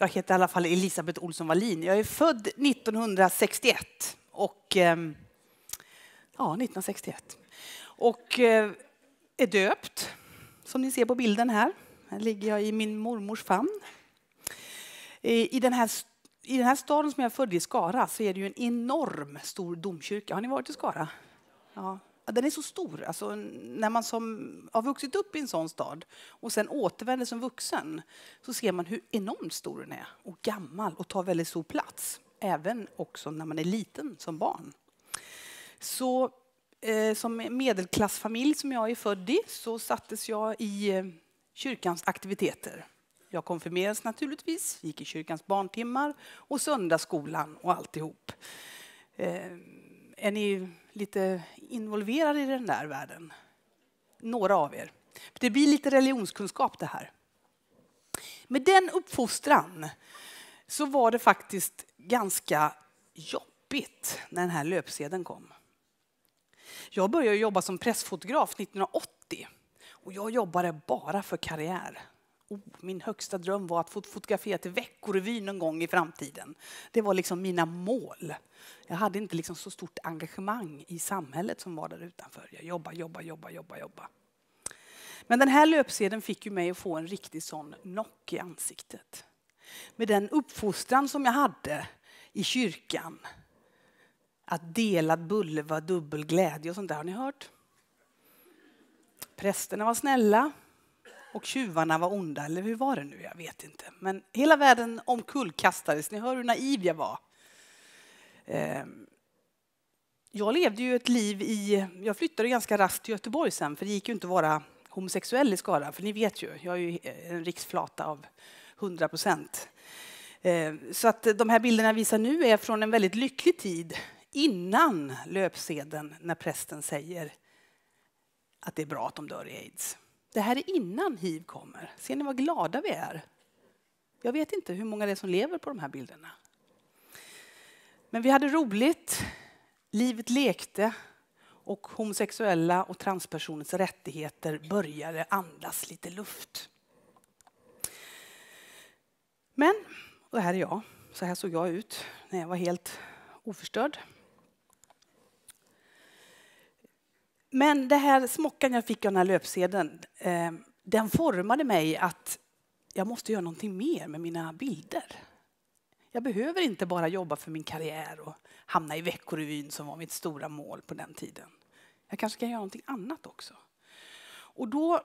Jag heter i alla fall Elisabeth Olsson Wallin. Jag är född 1961. Och, ehm, ja, 1961. Och eh, är döpt, som ni ser på bilden här. Här ligger jag i min mormors famn. I den här, i den här staden som jag är född i Skara, så är det ju en enorm stor domkyrka. Har ni varit i Skara? Ja, den är så stor. Alltså, när man som har vuxit upp i en sån stad och sen återvänder som vuxen så ser man hur enormt stor den är och gammal och tar väldigt stor plats. Även också när man är liten som barn. Så eh, som medelklassfamilj som jag är född i så sattes jag i eh, kyrkans aktiviteter. Jag konfirmerades naturligtvis, gick i kyrkans barntimmar och söndagsskolan och alltihop. Eh, är ni lite involverade i den där världen. Några av er. Det blir lite religionskunskap det här. Med den uppfostran så var det faktiskt ganska jobbigt när den här löpsedeln kom. Jag började jobba som pressfotograf 1980 och jag jobbade bara för karriär oh, min högsta dröm var att få fotografera till Veckorevyn någon gång i framtiden. Det var liksom mina mål. Jag hade inte liksom så stort engagemang i samhället som var där utanför. Jag jobba, jobba, jobba, jobba, jobba. Men den här löpsedeln fick ju mig att få en riktig sån knock i ansiktet. Med den uppfostran som jag hade i kyrkan. Att delad bulle var dubbel glädje och sånt där har ni hört. Prästerna var snälla, och tjuvarna var onda, eller hur var det nu? Jag vet inte. Men hela världen omkullkastades. Ni hör hur naiv jag var. Ehm, jag levde ju ett liv i... Jag flyttade ganska raskt till Göteborg sen, för det gick ju inte att vara homosexuell i Skara, för ni vet ju, jag är ju en riksflata av 100 procent. Ehm, så att de här bilderna jag visar nu är från en väldigt lycklig tid innan löpsedeln när prästen säger att det är bra att de dör i aids. Det här är innan hiv kommer. Ser ni vad glada vi är? Jag vet inte hur många det är som lever på de här bilderna. Men vi hade roligt, livet lekte och homosexuella och transpersoners rättigheter började andas lite luft. Men, och här är jag, så här såg jag ut när jag var helt oförstörd. Men det här smockan jag fick av den här löpsedeln, eh, den formade mig att jag måste göra någonting mer med mina bilder. Jag behöver inte bara jobba för min karriär och hamna i Veckorevyn som var mitt stora mål på den tiden. Jag kanske kan göra någonting annat också. Och då,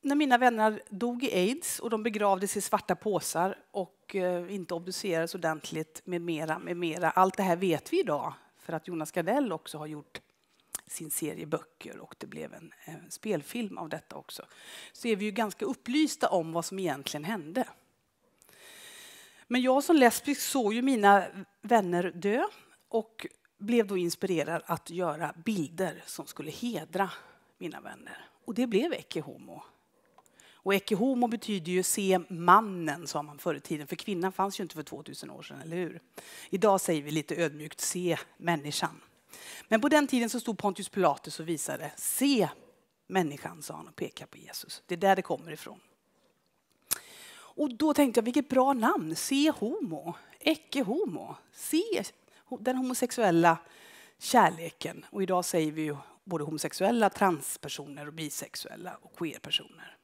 när mina vänner dog i aids och de begravdes i svarta påsar och eh, inte obducerades ordentligt med mera, med mera. Allt det här vet vi idag för att Jonas Gardell också har gjort sin serie böcker och det blev en, spelfilm av detta också, så är vi ju ganska upplysta om vad som egentligen hände. Men jag som lesbisk såg ju mina vänner dö och blev då inspirerad att göra bilder som skulle hedra mina vänner. Och det blev Ecce Homo. Och Ecce Homo betyder ju se mannen, sa man förr i tiden, för kvinnan fanns ju inte för 2000 år sedan, eller hur? Idag säger vi lite ödmjukt se människan. Men på den tiden så stod Pontius Pilatus och visade. Se människan, sa han och pekade på Jesus. Det är där det kommer ifrån. Och då tänkte jag, vilket bra namn! Se homo, ecce homo. Se den homosexuella kärleken. Och idag säger vi ju både homosexuella, transpersoner, och bisexuella och queerpersoner.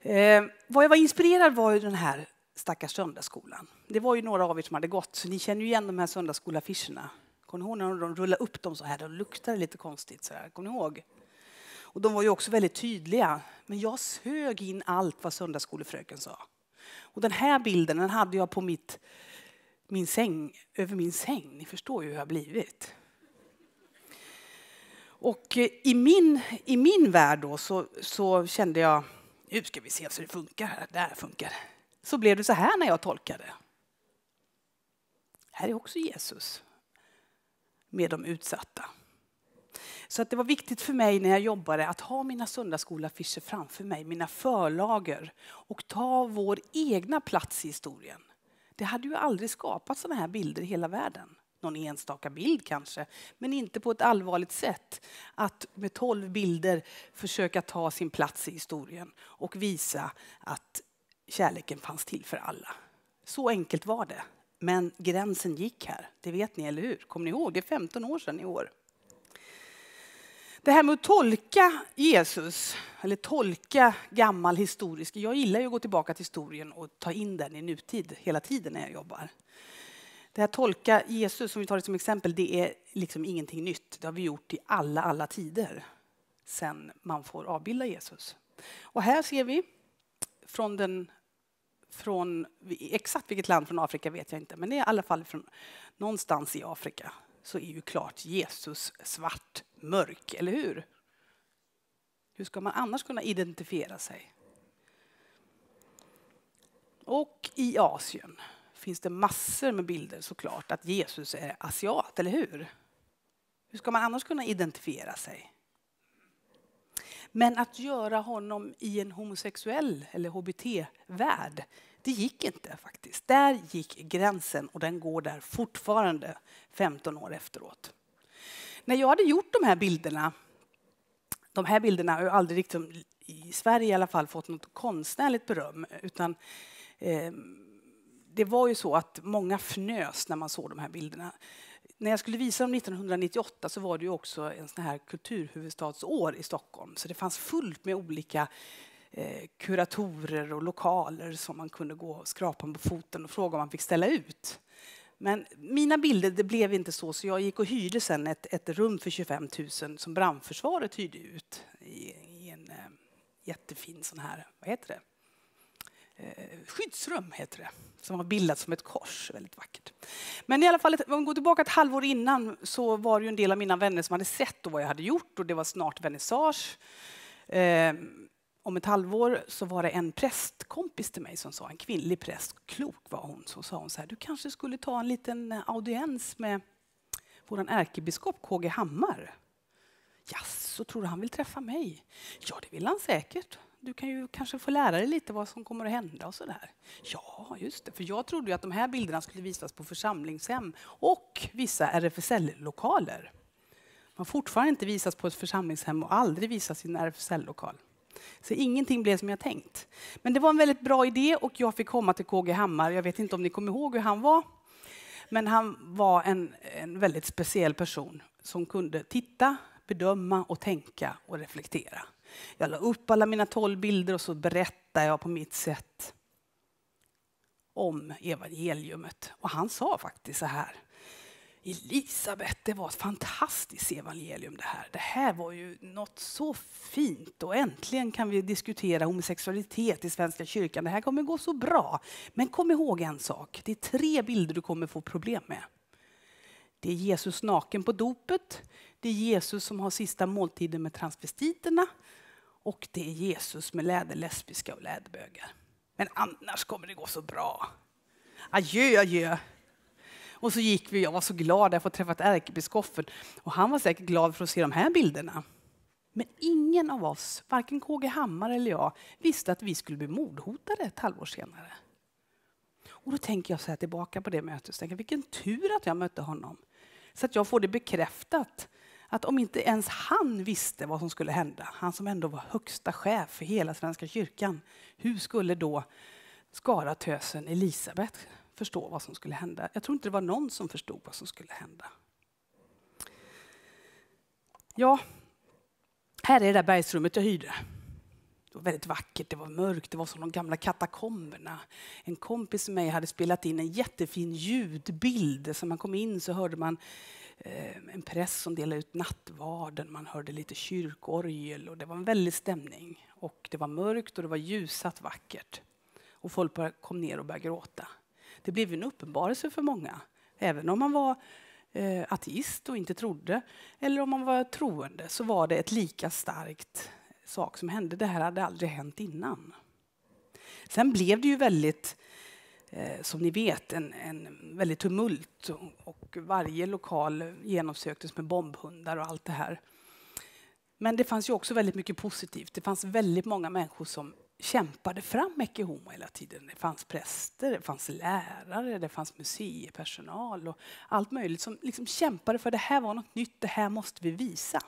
Eh, vad jag var inspirerad var ju den här stackars söndagsskolan. Det var ju några av er som hade gått, så ni känner ju igen de här söndagsskolaffischerna. Kommer ni ihåg när de rullade upp dem så här? De luktade lite konstigt. Så här. Kommer ni ihåg? Och de var ju också väldigt tydliga. Men jag sög in allt vad söndagsskolefröken sa. Och den här bilden den hade jag på mitt, min säng, över min säng. Ni förstår ju hur jag har blivit. Och eh, i min, i min värld då så, så kände jag, nu ska vi se så det funkar, det här funkar. Så blev det så här när jag tolkade. Här är också Jesus med de utsatta. Så att det var viktigt för mig när jag jobbade att ha mina söndagsskolaffischer framför mig, mina förlager och ta vår egna plats i historien. Det hade ju aldrig skapats sådana här bilder i hela världen. Någon enstaka bild kanske, men inte på ett allvarligt sätt. Att med tolv bilder försöka ta sin plats i historien och visa att kärleken fanns till för alla. Så enkelt var det. Men gränsen gick här, det vet ni, eller hur? Kommer ni ihåg? Det är 15 år sedan i år. Det här med att tolka Jesus, eller tolka gammal historisk... Jag gillar ju att gå tillbaka till historien och ta in den i nutid hela tiden när jag jobbar. Det här tolka Jesus, som vi tar det som exempel, det är liksom ingenting nytt. Det har vi gjort i alla, alla tider sedan man får avbilda Jesus. Och här ser vi från den från, exakt vilket land från Afrika vet jag inte, men det är i alla fall från någonstans i Afrika så är ju klart Jesus svart, mörk, eller hur? Hur ska man annars kunna identifiera sig? Och i Asien finns det massor med bilder såklart att Jesus är asiat, eller hur? Hur ska man annars kunna identifiera sig? Men att göra honom i en homosexuell eller hbt-värld, det gick inte faktiskt. Där gick gränsen och den går där fortfarande 15 år efteråt. När jag hade gjort de här bilderna, de här bilderna har aldrig liksom, i Sverige i alla fall fått något konstnärligt beröm, utan eh, det var ju så att många fnös när man såg de här bilderna när jag skulle visa dem 1998 så var det ju också en sån här kulturhuvudstadsår i Stockholm. Så det fanns fullt med olika eh, kuratorer och lokaler som man kunde gå och skrapa på foten och fråga om man fick ställa ut. Men mina bilder, det blev inte så, så jag gick och hyrde sen ett, ett rum för 25 000 som brandförsvaret hyrde ut i, i en eh, jättefin sån här, vad heter det? Eh, skyddsrum, heter det, som har bildats som ett kors. Väldigt vackert. Men i alla fall, om vi går tillbaka ett halvår innan så var det ju en del av mina vänner som hade sett vad jag hade gjort och det var snart vernissage. Eh, om ett halvår så var det en prästkompis till mig som sa, en kvinnlig präst, klok var hon, så sa hon så här, du kanske skulle ta en liten eh, audiens med vår ärkebiskop KG Hammar. Jaså, yes, tror du han vill träffa mig? Ja, det vill han säkert du kan ju kanske få lära dig lite vad som kommer att hända och sådär. Ja, just det. För jag trodde ju att de här bilderna skulle visas på församlingshem och vissa RFSL-lokaler. Man fortfarande inte visas på ett församlingshem och aldrig visas i en RFSL-lokal. Så ingenting blev som jag tänkt. Men det var en väldigt bra idé och jag fick komma till KG Hammar. Jag vet inte om ni kommer ihåg hur han var. Men han var en, en väldigt speciell person som kunde titta, bedöma och tänka och reflektera. Jag la upp alla mina tolv bilder och så berättade jag på mitt sätt om evangeliumet. Och han sa faktiskt så här. Elisabet, det var ett fantastiskt evangelium det här. Det här var ju något så fint och äntligen kan vi diskutera homosexualitet i Svenska kyrkan. Det här kommer gå så bra. Men kom ihåg en sak, det är tre bilder du kommer få problem med. Det är Jesus naken på dopet. Det är Jesus som har sista måltiden med transvestiterna. Och det är Jesus med läderlesbiska och läderbögar. Men annars kommer det gå så bra. Adjö, adjö. Och så gick vi, jag var så glad att få träffat ärkebiskopen. Och han var säkert glad för att se de här bilderna. Men ingen av oss, varken KG Hammar eller jag, visste att vi skulle bli mordhotade ett halvår senare. Och då tänker jag så här tillbaka på det mötet vilken tur att jag mötte honom. Så att jag får det bekräftat. Att om inte ens han visste vad som skulle hända, han som ändå var högsta chef för hela Svenska kyrkan, hur skulle då skaratösen Elisabet förstå vad som skulle hända? Jag tror inte det var någon som förstod vad som skulle hända. Ja, här är det där bergsrummet jag hyrde. Det var väldigt vackert, det var mörkt, det var som de gamla katakomberna. En kompis till mig hade spelat in en jättefin ljudbild. Så man kom in så hörde man eh, en präst som delade ut nattvarden, man hörde lite kyrkorgel och det var en väldig stämning. Och det var mörkt och det var ljusat vackert. Och folk kom ner och började gråta. Det blev en uppenbarelse för många, även om man var eh, ateist och inte trodde, eller om man var troende, så var det ett lika starkt sak som hände. Det här hade aldrig hänt innan. Sen blev det ju väldigt, eh, som ni vet, en, en väldigt tumult och, och varje lokal genomsöktes med bombhundar och allt det här. Men det fanns ju också väldigt mycket positivt. Det fanns väldigt många människor som kämpade fram Ecce Homo hela tiden. Det fanns präster, det fanns lärare, det fanns museipersonal och allt möjligt som liksom kämpade för det här var något nytt, det här måste vi visa.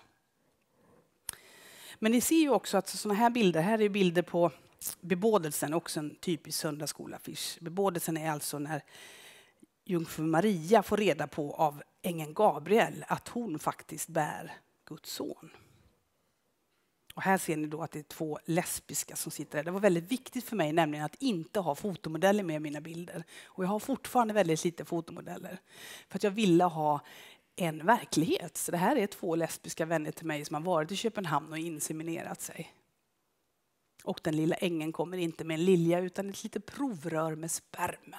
Men ni ser ju också att sådana här bilder, här är bilder på bebådelsen, också en typisk söndagsskoleaffisch. Bebådelsen är alltså när jungfru Maria får reda på av ängeln Gabriel att hon faktiskt bär Guds son. Och här ser ni då att det är två lesbiska som sitter där. Det var väldigt viktigt för mig nämligen att inte ha fotomodeller med i mina bilder. Och jag har fortfarande väldigt lite fotomodeller. För att jag ville ha en verklighet. Så det här är två lesbiska vänner till mig som har varit i Köpenhamn och inseminerat sig. Och den lilla ängen kommer inte med en lilja utan ett litet provrör med sperma.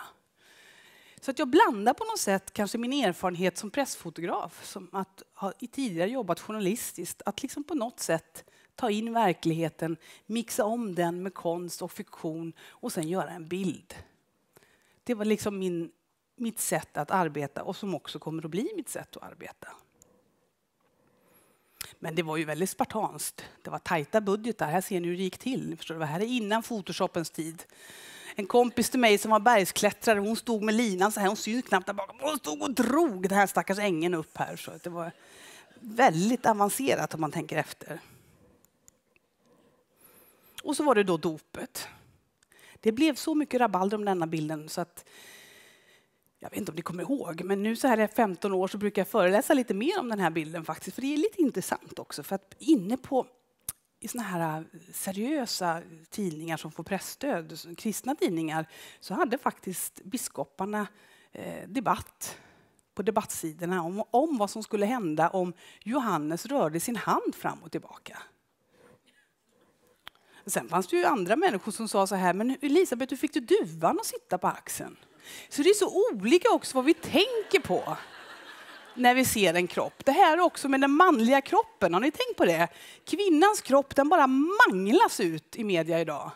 Så att jag blandar på något sätt kanske min erfarenhet som pressfotograf, som att ha tidigare jobbat journalistiskt, att liksom på något sätt ta in verkligheten, mixa om den med konst och fiktion och sen göra en bild. Det var liksom min mitt sätt att arbeta och som också kommer att bli mitt sätt att arbeta. Men det var ju väldigt spartanskt. Det var tajta budgetar. Här ser ni hur det gick till. Förstår Det här är innan Photoshopens tid. En kompis till mig som var bergsklättrare, hon stod med linan så här, hon syns knappt där bakom. Hon stod och drog den här stackars ängen upp här. Så det var väldigt avancerat om man tänker efter. Och så var det då dopet. Det blev så mycket rabalder om denna bilden så att jag vet inte om ni kommer ihåg, men nu så här är 15 år så brukar jag föreläsa lite mer om den här bilden faktiskt, för det är lite intressant också. För att inne på i såna här äh, seriösa tidningar som får pressstöd, kristna tidningar, så hade faktiskt biskoparna eh, debatt på debattsidorna om, om vad som skulle hända om Johannes rörde sin hand fram och tillbaka. Sen fanns det ju andra människor som sa så här, men Elisabet, hur fick du duvan att sitta på axeln? Så det är så olika också vad vi tänker på när vi ser en kropp. Det här också med den manliga kroppen, har ni tänkt på det? Kvinnans kropp den bara manglas ut i media idag.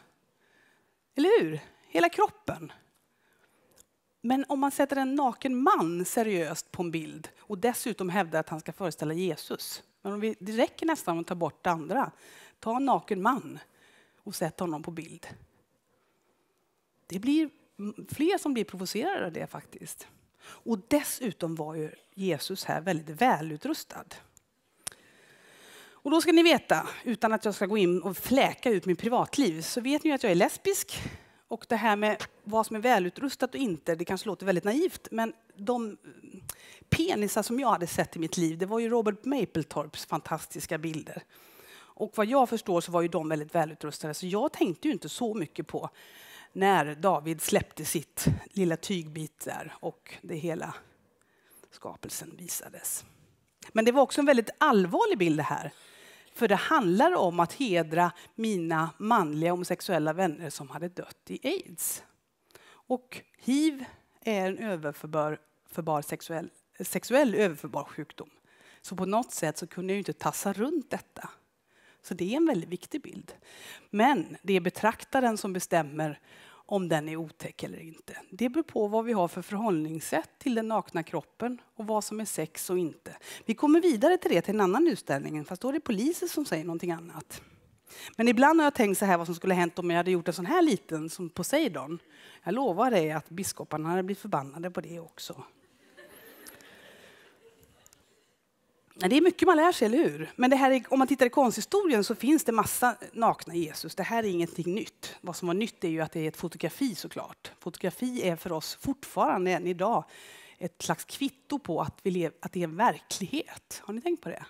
Eller hur? Hela kroppen. Men om man sätter en naken man seriöst på en bild och dessutom hävdar att han ska föreställa Jesus. Men om vi, det räcker nästan att ta bort det andra. Ta en naken man och sätt honom på bild. Det blir fler som blir provocerade av det faktiskt. Och dessutom var ju Jesus här väldigt välutrustad. Och då ska ni veta, utan att jag ska gå in och fläka ut mitt privatliv, så vet ni att jag är lesbisk. Och det här med vad som är välutrustat och inte, det kanske låter väldigt naivt, men de penisar som jag hade sett i mitt liv, det var ju Robert Mapletorps fantastiska bilder. Och vad jag förstår så var ju de väldigt välutrustade, så jag tänkte ju inte så mycket på när David släppte sitt lilla tygbit där och det hela skapelsen visades. Men det var också en väldigt allvarlig bild det här. För det handlar om att hedra mina manliga homosexuella vänner som hade dött i aids. Och hiv är en överförbar sexuell, sexuell överförbar sjukdom. Så på något sätt så kunde jag inte tassa runt detta. Så det är en väldigt viktig bild. Men det är betraktaren som bestämmer om den är otäck eller inte. Det beror på vad vi har för förhållningssätt till den nakna kroppen och vad som är sex och inte. Vi kommer vidare till det till en annan utställning, fast då är det poliser som säger någonting annat. Men ibland har jag tänkt så här vad som skulle hänt om jag hade gjort en sån här liten som Poseidon. Jag lovar dig att biskoparna hade blivit förbannade på det också. Det är mycket man lär sig, eller hur? Men det här är, om man tittar i konsthistorien så finns det massa nakna Jesus. Det här är ingenting nytt. Vad som var nytt är ju att det är ett fotografi såklart. Fotografi är för oss fortfarande än idag ett slags kvitto på att, vi lev, att det är en verklighet. Har ni tänkt på det?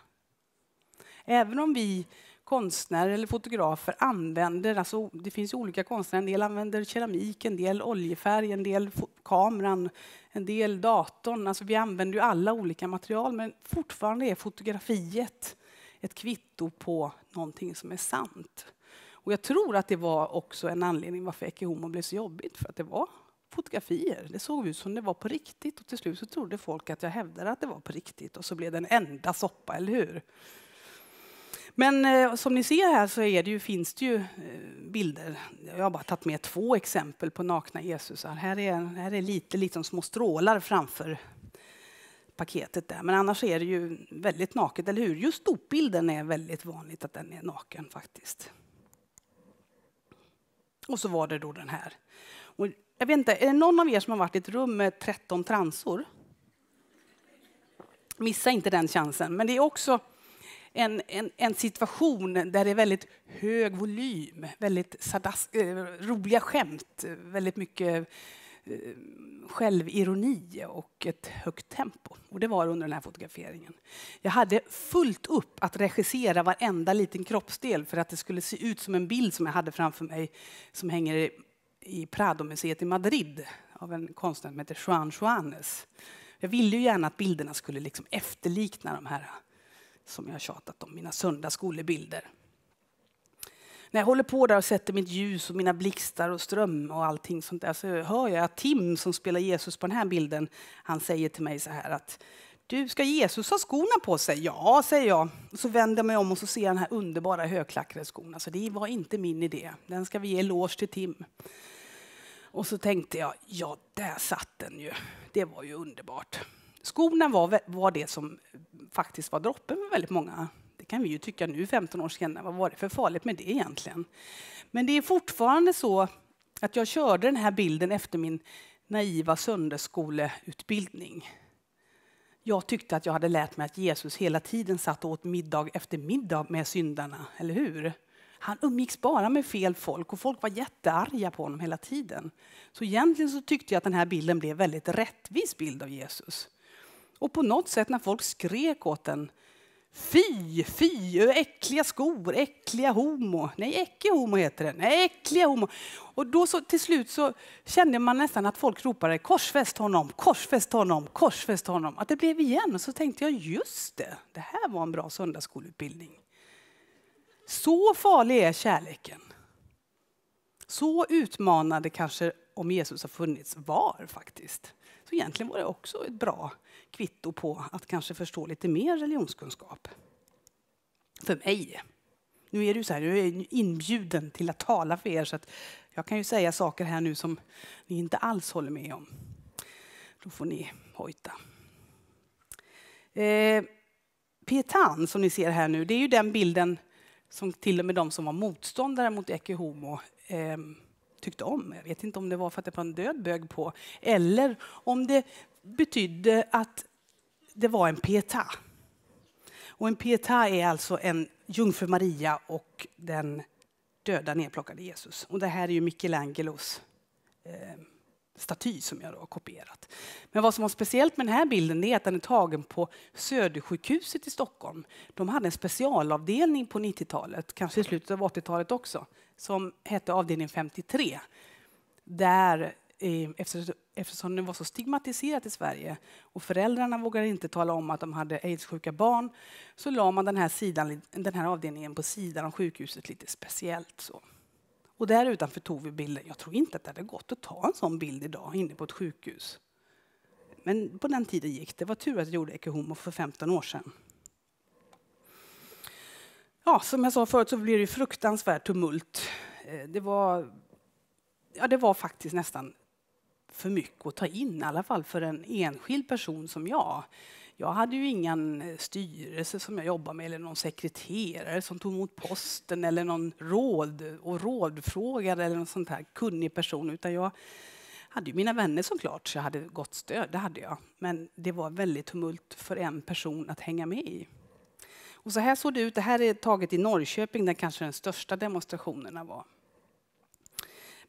Även om vi konstnärer eller fotografer använder. Alltså, det finns olika konstnärer. En del använder keramik, en del oljefärg, en del kameran, en del datorn. Alltså, vi använder ju alla olika material, men fortfarande är fotografiet ett kvitto på någonting som är sant. Och jag tror att det var också en anledning varför Ecce Homo blev så jobbigt, för att det var fotografier. Det såg ut som det var på riktigt och till slut så trodde folk att jag hävdade att det var på riktigt och så blev det en enda soppa, eller hur? Men eh, som ni ser här så det ju, finns det ju eh, bilder. Jag har bara tagit med två exempel på nakna Jesusar. Här är, här är lite liksom små strålar framför paketet där. Men annars är det ju väldigt naket, eller hur? Just dopbilden är väldigt vanligt att den är naken faktiskt. Och så var det då den här. Och jag vet inte, är det någon av er som har varit i ett rum med 13 transor? Missa inte den chansen. Men det är också en, en, en situation där det är väldigt hög volym, väldigt sadask, eh, roliga skämt, väldigt mycket eh, självironi och ett högt tempo. Och det var under den här fotograferingen. Jag hade fullt upp att regissera varenda liten kroppsdel för att det skulle se ut som en bild som jag hade framför mig som hänger i Prado-museet i Madrid av en konstnär som heter Juan Juanes. Jag ville ju gärna att bilderna skulle liksom efterlikna de här som jag tjatat om, mina söndagsskolebilder. När jag håller på där och sätter mitt ljus och mina blixtar och ström och allting sånt där så hör jag att Tim som spelar Jesus på den här bilden, han säger till mig så här att du, ska Jesus ha skorna på sig? Ja, säger jag. Så vänder jag mig om och så ser jag den här underbara högklackade skon. Alltså, det var inte min idé. Den ska vi ge eloge till Tim. Och så tänkte jag, ja, där satt den ju. Det var ju underbart. Skorna var, var det som faktiskt var droppen för väldigt många. Det kan vi ju tycka nu, 15 år senare. Vad var det för farligt med det egentligen? Men det är fortfarande så att jag körde den här bilden efter min naiva sönderskoleutbildning. Jag tyckte att jag hade lärt mig att Jesus hela tiden satt och åt middag efter middag med syndarna, eller hur? Han umgicks bara med fel folk och folk var jättearga på honom hela tiden. Så egentligen så tyckte jag att den här bilden blev en väldigt rättvis bild av Jesus. Och på något sätt när folk skrek åt den Fy, fy, äckliga skor, äckliga homo. Nej, äcke homo heter det. Nej, äckliga homo. Och då så, till slut så kände man nästan att folk ropade korsfäst honom, korsfäst honom, korsfäst honom. Att det blev igen. Och så tänkte jag just det, det här var en bra söndagsskolutbildning. Så farlig är kärleken. Så utmanande kanske om Jesus har funnits var faktiskt. Så egentligen var det också ett bra kvitto på att kanske förstå lite mer religionskunskap. För mig. Nu är du så här, jag är inbjuden till att tala för er så att jag kan ju säga saker här nu som ni inte alls håller med om. Då får ni hojta. Eh, Pietan som ni ser här nu, det är ju den bilden som till och med de som var motståndare mot Ecce Homo eh, tyckte om. Jag vet inte om det var för att det var en död bög på eller om det betydde att det var en pietà. Och en pietà är alltså en jungfru Maria och den döda nedplockade Jesus. Och det här är ju Michelangelos eh, staty som jag har kopierat. Men vad som var speciellt med den här bilden är att den är tagen på Södersjukhuset i Stockholm. De hade en specialavdelning på 90-talet, kanske i slutet av 80-talet också, som hette avdelning 53. Där, eh, efter eftersom det var så stigmatiserat i Sverige och föräldrarna vågade inte tala om att de hade aidssjuka barn så la man den här, sidan, den här avdelningen på sidan av sjukhuset lite speciellt. Så. Och där utanför tog vi bilder. Jag tror inte att det hade gått att ta en sån bild idag inne på ett sjukhus. Men på den tiden gick det. Det var tur att jag gjorde Homo för 15 år sedan. Ja, som jag sa förut så blir det fruktansvärt tumult. Eh, det var, ja, det var faktiskt nästan för mycket att ta in, i alla fall för en enskild person som jag. Jag hade ju ingen eh, styrelse som jag jobbade med eller någon sekreterare som tog emot posten eller någon råd och rådfrågare eller någon sån här kunnig person utan jag hade ju mina vänner såklart så jag hade gott stöd, det hade jag. Men det var väldigt tumult för en person att hänga med i. Och så här såg det ut, det här är taget i Norrköping där kanske den största demonstrationerna var.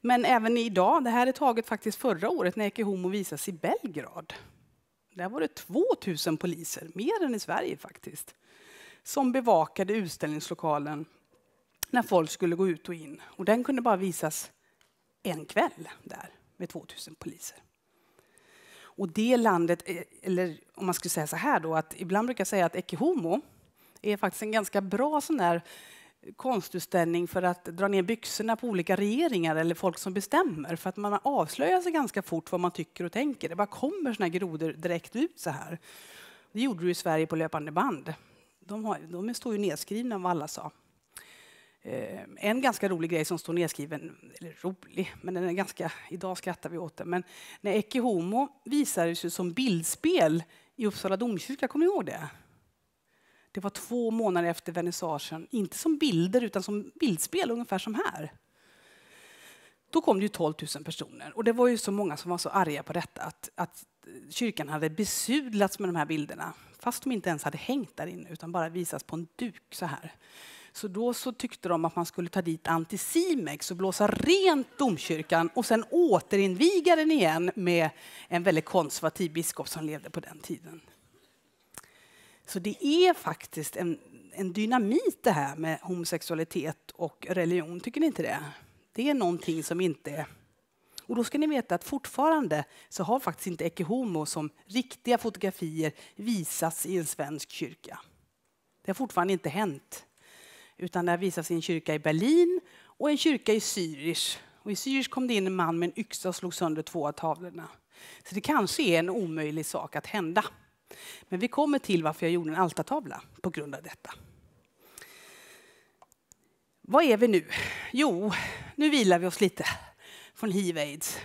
Men även idag, det här är taget faktiskt förra året när Ecce Homo visas i Belgrad. Där var det 2000 poliser, mer än i Sverige faktiskt, som bevakade utställningslokalen när folk skulle gå ut och in. Och den kunde bara visas en kväll där med 2000 poliser. Och det landet, eh, eller om man skulle säga så här då, att ibland brukar jag säga att Ecce Homo är faktiskt en ganska bra sån där konstutställning för att dra ner byxorna på olika regeringar eller folk som bestämmer. För att man avslöjar sig ganska fort vad man tycker och tänker. Det bara kommer såna här grodor direkt ut så här. Det gjorde du i Sverige på löpande band. De, har, de står ju nedskrivna vad alla sa. Eh, en ganska rolig grej som står nedskriven, eller rolig, men den är ganska, idag skrattar vi åt den. Men när Ecce Homo visades ju som bildspel i Uppsala domkyrka, kommer ni ihåg det? Det var två månader efter vernissagen, inte som bilder utan som bildspel, ungefär som här. Då kom det ju 12 000 personer och det var ju så många som var så arga på detta att, att kyrkan hade besudlats med de här bilderna fast de inte ens hade hängt där inne utan bara visats på en duk så här. Så då så tyckte de att man skulle ta dit Anticimex och blåsa rent domkyrkan och sen återinviga den igen med en väldigt konservativ biskop som levde på den tiden. Så det är faktiskt en, en dynamit det här med homosexualitet och religion, tycker ni inte det? Det är någonting som inte... Och då ska ni veta att fortfarande så har faktiskt inte Ecce Homo som riktiga fotografier visats i en svensk kyrka. Det har fortfarande inte hänt. Utan det har visats i en kyrka i Berlin och en kyrka i Zürich. Och I Zürich kom det in en man med en yxa och slog sönder två av tavlorna. Så det kanske är en omöjlig sak att hända. Men vi kommer till varför jag gjorde en altartavla på grund av detta. Var är vi nu? Jo, nu vilar vi oss lite från hiv-aids.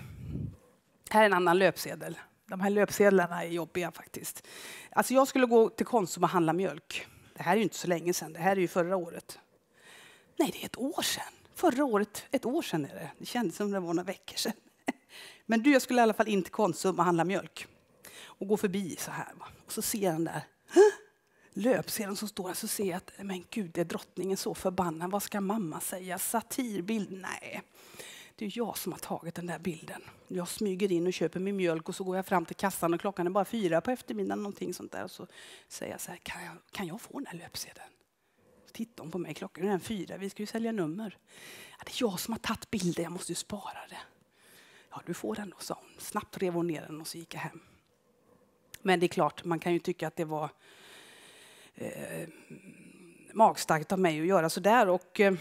Här är en annan löpsedel. De här löpsedlarna är jobbiga faktiskt. Alltså jag skulle gå till Konsum och handla mjölk. Det här är ju inte så länge sedan, det här är ju förra året. Nej, det är ett år sedan. Förra året, ett år sedan är det. Det kändes som det var några veckor sedan. Men du, jag skulle i alla fall in till Konsum och handla mjölk och går förbi så här. Och så ser han där löpsedeln som står här så ser jag att men gud, är drottningen så förbannad? Vad ska mamma säga? Satirbild? Nej, det är jag som har tagit den där bilden. Jag smyger in och köper min mjölk och så går jag fram till kassan och klockan är bara fyra på eftermiddagen någonting sånt där. Och så säger jag så här, kan jag, kan jag få den här löpsedeln? Tittar hon på mig, klockan är fyra, vi ska ju sälja nummer. Ja, det är jag som har tagit bilden, jag måste ju spara det. Ja, du får den då, sa hon. Snabbt rev hon ner den och så gick jag hem. Men det är klart, man kan ju tycka att det var eh, magstarkt av mig att göra så där. eh,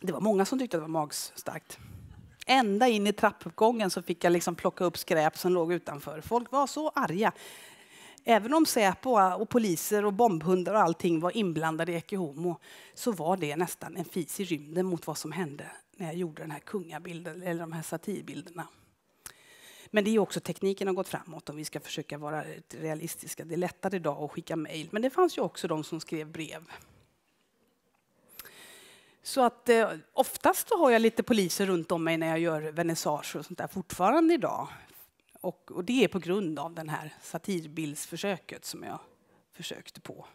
det var många som tyckte att det var magstarkt. Ända in i trappuppgången så fick jag liksom plocka upp skräp som låg utanför. Folk var så arga. Även om Säpo och poliser och bombhundar och allting var inblandade i Ecce Homo så var det nästan en fis i rymden mot vad som hände när jag gjorde den här kungabilden eller de här satirbilderna. Men det är också tekniken har gått framåt om vi ska försöka vara realistiska. Det är lättare idag att skicka mejl, men det fanns ju också de som skrev brev. Så att eh, oftast har jag lite poliser runt om mig när jag gör vernissager och sånt där fortfarande idag. Och, och det är på grund av den här satirbildsförsöket som jag försökte på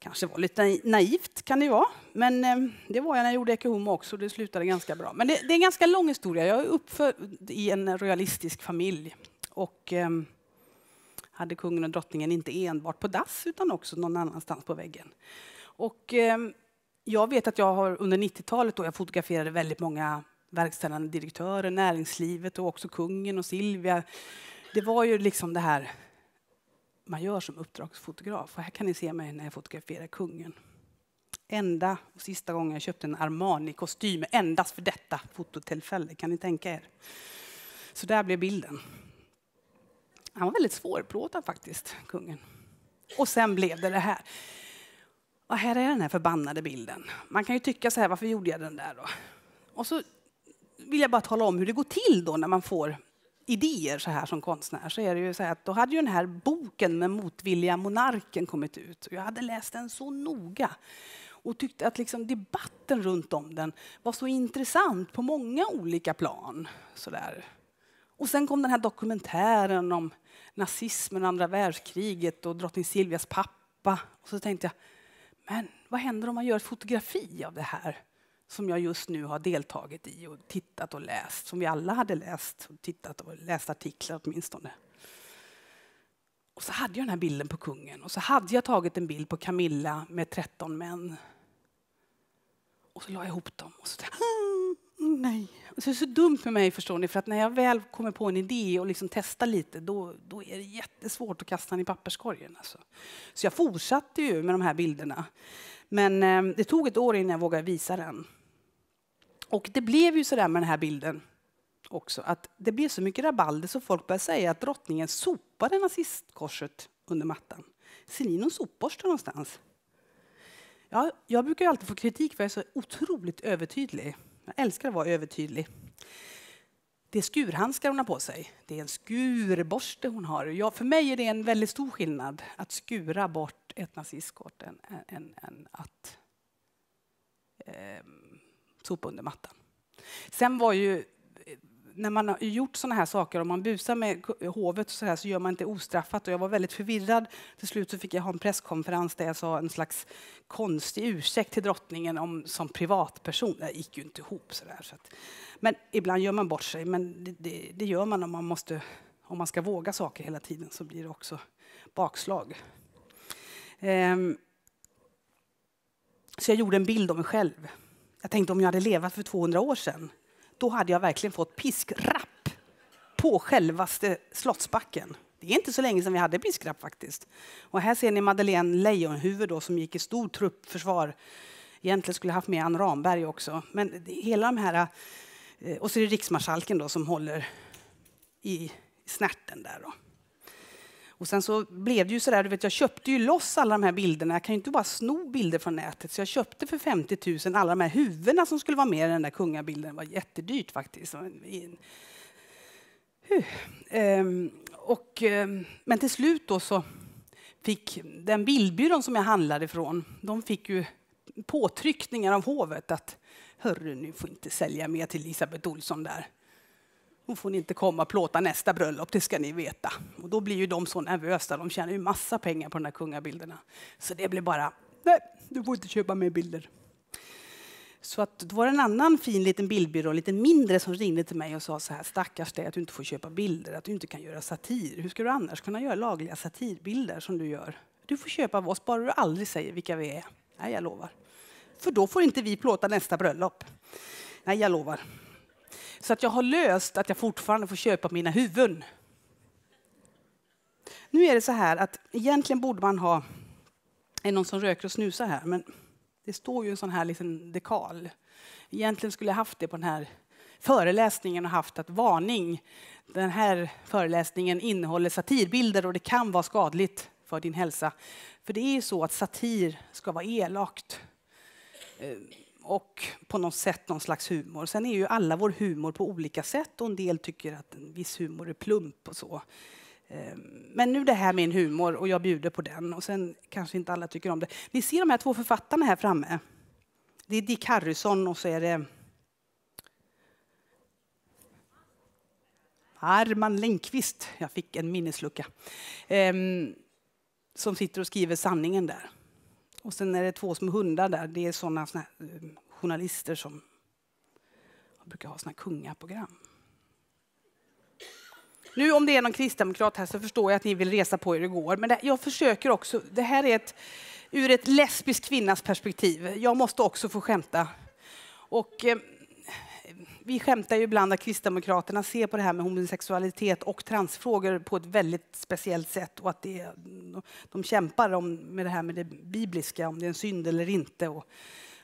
kanske var lite naivt, kan det vara. Men eh, det var jag när jag gjorde Ekohomo också, och det slutade ganska bra. Men det, det är en ganska lång historia. Jag är uppfödd i en royalistisk familj. Och eh, hade kungen och drottningen inte enbart på dass, utan också någon annanstans på väggen. Och eh, jag vet att jag har under 90-talet, då jag fotograferade väldigt många verkställande direktörer, näringslivet och också kungen och Silvia. Det var ju liksom det här man gör som uppdragsfotograf. Och här kan ni se mig när jag fotograferar kungen. Enda och sista gången jag köpte en Armani-kostym endast för detta fototillfälle. Kan ni tänka er? Så där blev bilden. Han var väldigt svårplåtad faktiskt, kungen. Och sen blev det det här. Och här är den här förbannade bilden. Man kan ju tycka så här, varför gjorde jag den där då? Och så vill jag bara tala om hur det går till då när man får idéer så här som konstnär så är det ju så här att då hade ju den här boken med motvilliga monarken kommit ut. Jag hade läst den så noga och tyckte att liksom debatten runt om den var så intressant på många olika plan. Så där. Och sen kom den här dokumentären om nazismen andra världskriget och drottning Silvias pappa. Och så tänkte jag, men vad händer om man gör ett fotografi av det här? som jag just nu har deltagit i och tittat och läst, som vi alla hade läst och tittat och läst artiklar åtminstone. Och så hade jag den här bilden på kungen och så hade jag tagit en bild på Camilla med 13 män. Och så la jag ihop dem och så mm, nej. Och så är det så dumt med mig förstår ni, för att när jag väl kommer på en idé och liksom testar lite då, då är det jättesvårt att kasta den i papperskorgen. Alltså. Så jag fortsatte ju med de här bilderna. Men ehm, det tog ett år innan jag vågade visa den. Och det blev ju sådär med den här bilden också, att det blev så mycket rabalder så folk började säga att drottningen sopade nazistkorset under mattan. Ser ni någon sopborste någonstans? Ja, jag brukar alltid få kritik för att jag är så otroligt övertydlig. Jag älskar att vara övertydlig. Det är skurhandskar hon har på sig. Det är en skurborste hon har. Ja, för mig är det en väldigt stor skillnad att skura bort ett nazistkort än, än, än att eh, sopa under mattan. Sen var ju när man har gjort sådana här saker, om man busar med hovet så, här, så gör man inte ostraffat. Och jag var väldigt förvirrad. Till slut så fick jag ha en presskonferens där jag sa en slags konstig ursäkt till drottningen om, som privatperson. Det gick ju inte ihop. Så där, så att. Men ibland gör man bort sig, men det, det, det, gör man om man, måste, om man ska våga saker hela tiden så blir det också bakslag. Ehm, så jag gjorde en bild av mig själv jag tänkte om jag hade levat för 200 år sedan, då hade jag verkligen fått piskrapp på självaste Slottsbacken. Det är inte så länge sedan vi hade piskrapp faktiskt. Och här ser ni Madeleine Leijonhufvud då, som gick i stor truppförsvar. Egentligen skulle jag haft med Ann Ramberg också, men hela de här... Eh, och så är det riksmarskalken då som håller i snärten där. Då. Och sen så blev det ju sådär, du vet jag köpte ju loss alla de här bilderna. Jag kan ju inte bara sno bilder från nätet. Så jag köpte för 50 000 alla de här huvudena som skulle vara med i den där kungabilden. Det var jättedyrt faktiskt. Ehm, och, ehm, men till slut då så fick den bildbyrån som jag handlade från de fick ju påtryckningar av hovet att hörru, ni får inte sälja mer till Elisabeth Olsson där. Hon får ni inte komma och plåta nästa bröllop, det ska ni veta. Och då blir ju de så nervösa, de tjänar ju massa pengar på de här kungabilderna. Så det blev bara, nej, du får inte köpa mer bilder. Så att, då var det en annan fin liten bildbyrå, lite mindre, som ringde till mig och sa så här, stackars dig att du inte får köpa bilder, att du inte kan göra satir. Hur ska du annars kunna göra lagliga satirbilder som du gör? Du får köpa av oss, bara du aldrig säger vilka vi är. Nej, jag lovar. För då får inte vi plåta nästa bröllop. Nej, jag lovar. Så att jag har löst att jag fortfarande får köpa mina huvuden. Nu är det så här att egentligen borde man ha, är någon som röker och snusar här, men det står ju en sån här liten dekal. Egentligen skulle jag haft det på den här föreläsningen och haft att varning, den här föreläsningen innehåller satirbilder och det kan vara skadligt för din hälsa. För det är ju så att satir ska vara elakt. Eh, och på något sätt någon slags humor. Sen är ju alla vår humor på olika sätt och en del tycker att en viss humor är plump och så. Ehm, men nu det här med en humor och jag bjuder på den och sen kanske inte alla tycker om det. Ni ser de här två författarna här framme. Det är Dick Harrison och så är det Arman Lindqvist. Jag fick en minneslucka. Ehm, som sitter och skriver sanningen där. Och sen är det två små hundar där. Det är sådana eh, journalister som brukar ha sådana kungaprogram. Nu om det är någon kristdemokrat här så förstår jag att ni vill resa på er igår. Men det, jag försöker också. Det här är ett, ur ett lesbisk kvinnas perspektiv. Jag måste också få skämta. Och, eh, vi skämtar ju ibland att Kristdemokraterna ser på det här med homosexualitet och transfrågor på ett väldigt speciellt sätt och att det, de kämpar om, med det här med det bibliska, om det är en synd eller inte och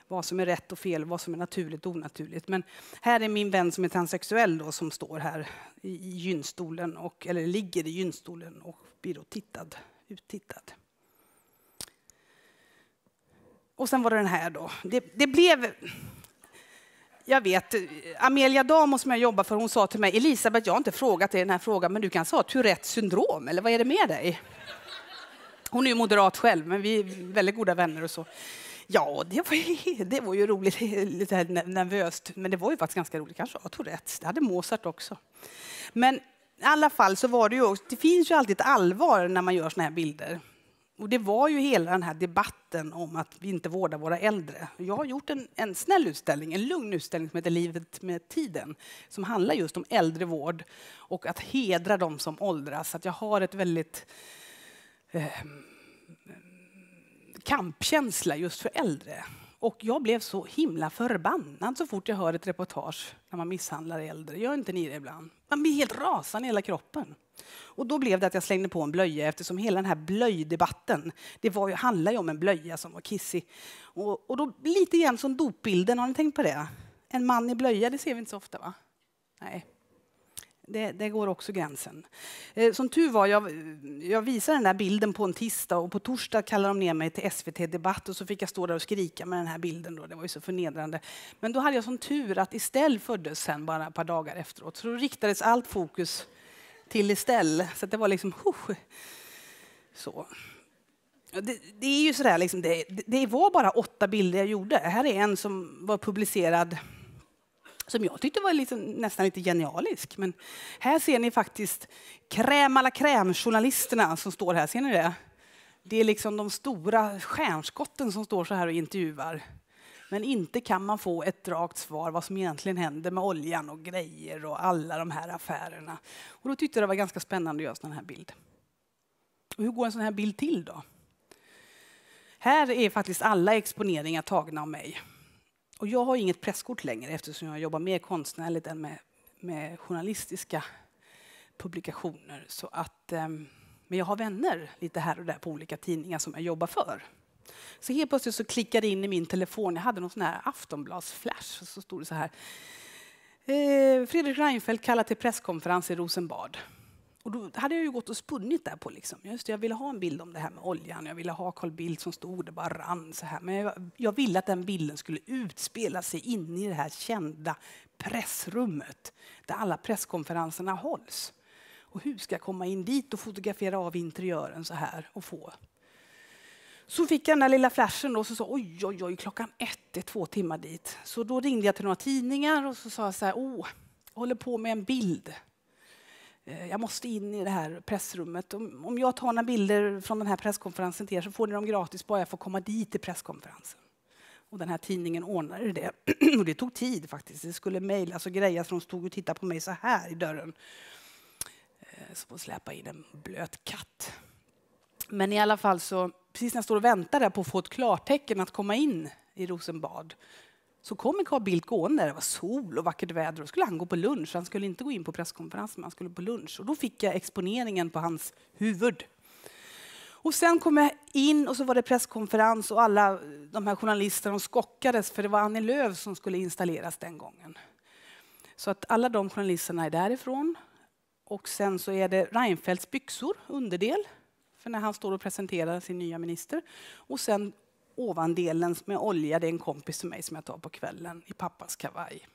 vad som är rätt och fel, vad som är naturligt och onaturligt. Men här är min vän som är transsexuell då, som står här i, gynstolen, och, eller ligger i gynstolen och blir då tittad, uttittad. Och sen var det den här då. Det, det blev jag vet, eh, Amelia Damo som jag jobbar för, hon sa till mig, Elisabeth, jag har inte frågat dig den här frågan, men du kan har Tourettes syndrom, eller vad är det med dig? Hon är ju moderat själv, men vi är väldigt goda vänner och så. Ja, det var ju, det var ju roligt, lite nervöst, men det var ju faktiskt ganska roligt. Kanske jag Tourettes Det hade Mozart också. Men i alla fall så var det ju, det finns ju alltid ett allvar när man gör såna här bilder och det var ju hela den här debatten om att vi inte vårdar våra äldre. Jag har gjort en, en snäll utställning, en lugn utställning som heter Livet med tiden, som handlar just om äldrevård och att hedra dem som åldras. Att jag har ett väldigt eh, kampkänsla just för äldre. Och jag blev så himla förbannad så fort jag hör ett reportage när man misshandlar äldre. Gör inte ni det ibland? Man blir helt rasande i hela kroppen. Och då blev det att jag slängde på en blöja eftersom hela den här blöjdebatten, det var ju, handlade ju om en blöja som var kissig. Och, och då lite igen som dopbilden, har ni tänkt på det? En man i blöja, det ser vi inte så ofta va? Nej, det, det, går också gränsen. Eh, som tur var, jag, jag visade den där bilden på en tisdag och på torsdag kallade de ner mig till SVT Debatt och så fick jag stå där och skrika med den här bilden. Då. Det var ju så förnedrande. Men då hade jag som tur att Estelle föddes sen bara ett par dagar efteråt. Så då riktades allt fokus till istället. Så det var liksom... Huh. Så. Det, det, är ju sådär, liksom, det, det, var bara åtta bilder jag gjorde. Här är en som var publicerad som jag tyckte var lite, liksom nästan lite genialisk. Men här ser ni faktiskt crème à la crème-journalisterna som står här. Ser ni det? Det är liksom de stora stjärnskotten som står så här och intervjuar. Men inte kan man få ett rakt svar vad som egentligen händer med oljan och grejer och alla de här affärerna. Och då tyckte jag det var ganska spännande att göra en sån här bild. Och hur går en sån här bild till då? Här är faktiskt alla exponeringar tagna av mig. Och jag har inget presskort längre eftersom jag jobbar mer konstnärligt än med, med journalistiska publikationer. Så att, eh, men jag har vänner lite här och där på olika tidningar som jag jobbar för. Så helt plötsligt så klickade det in i min telefon, jag hade någon sån här Aftonbladsflash, och så stod det så här. Eh, Fredrik Reinfeldt kallar till presskonferens i Rosenbad. Och då hade jag ju gått och spunnit där på liksom. Just det, jag ville ha en bild om det här med oljan, jag ville ha Carl Bildt som stod och bara rann så här. Men jag, jag ville att den bilden skulle utspela sig in i det här kända pressrummet där alla presskonferenserna hålls. Och hur ska jag komma in dit och fotografera av interiören så här och få så fick jag den där lilla flashen och så sa oj, oj, oj, klockan ett, det är två timmar dit. Så då ringde jag till några tidningar och så sa jag så här, åh, jag håller på med en bild. Eh, jag måste in i det här pressrummet. Om jag tar några bilder från den här presskonferensen till er så får ni dem gratis bara jag får komma dit till presskonferensen. Och den här tidningen ordnade det. Och det tog tid faktiskt. Det skulle mejlas och grejas för de stod och tittade på mig så här i dörren. Eh, Som att släpa in en blöt katt. Men i alla fall så precis när jag står och väntar där på att få ett klartecken att komma in i Rosenbad så kommer Carl Bildt gående. Det var sol och vackert väder. Då skulle han gå på lunch. Han skulle inte gå in på presskonferensen, men han skulle på lunch. Och då fick jag exponeringen på hans huvud. Och sen kom jag in och så var det presskonferens och alla de här journalisterna skockades för det var Annie Lööf som skulle installeras den gången. Så att alla de journalisterna är därifrån. Och sen så är det Reinfeldts byxor, underdel för när han står och presenterar sin nya minister. Och sen ovandelen med olja, det är en kompis till mig som jag tar på kvällen i pappas kavaj.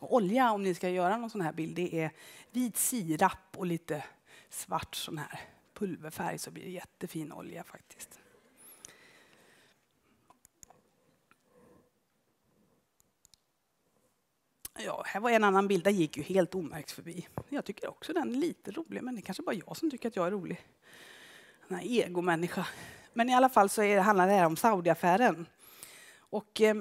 Och olja, om ni ska göra någon sån här bild, det är vit sirap och lite svart sån här pulverfärg så blir det jättefin olja faktiskt. Ja, här var en annan bild, den gick ju helt omärkt förbi. Jag tycker också den är lite rolig, men det kanske bara jag som tycker att jag är rolig. Den här egomänniska. Men i alla fall så är, handlar det här om Saudiaffären. Och eh,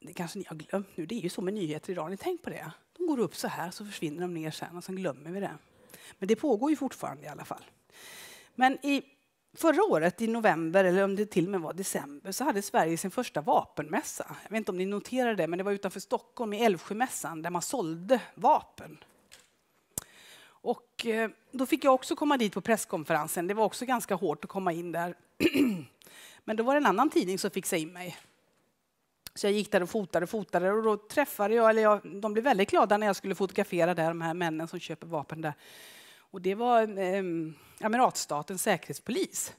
det kanske ni har glömt nu, det är ju så med nyheter idag, ni tänkt på det? De går upp så här, så försvinner de ner sen och sen glömmer vi det. Men det pågår ju fortfarande i alla fall. Men i Förra året i november, eller om det till och med var december, så hade Sverige sin första vapenmässa. Jag vet inte om ni noterade det, men det var utanför Stockholm i Älvsjömässan där man sålde vapen. Och eh, då fick jag också komma dit på presskonferensen. Det var också ganska hårt att komma in där. Men då var det en annan tidning som fixade in mig. Så jag gick där och fotade och fotade och då träffade jag, eller jag, de blev väldigt glada när jag skulle fotografera där, de här männen som köper vapen där. Och det var eh, säkerhetspolis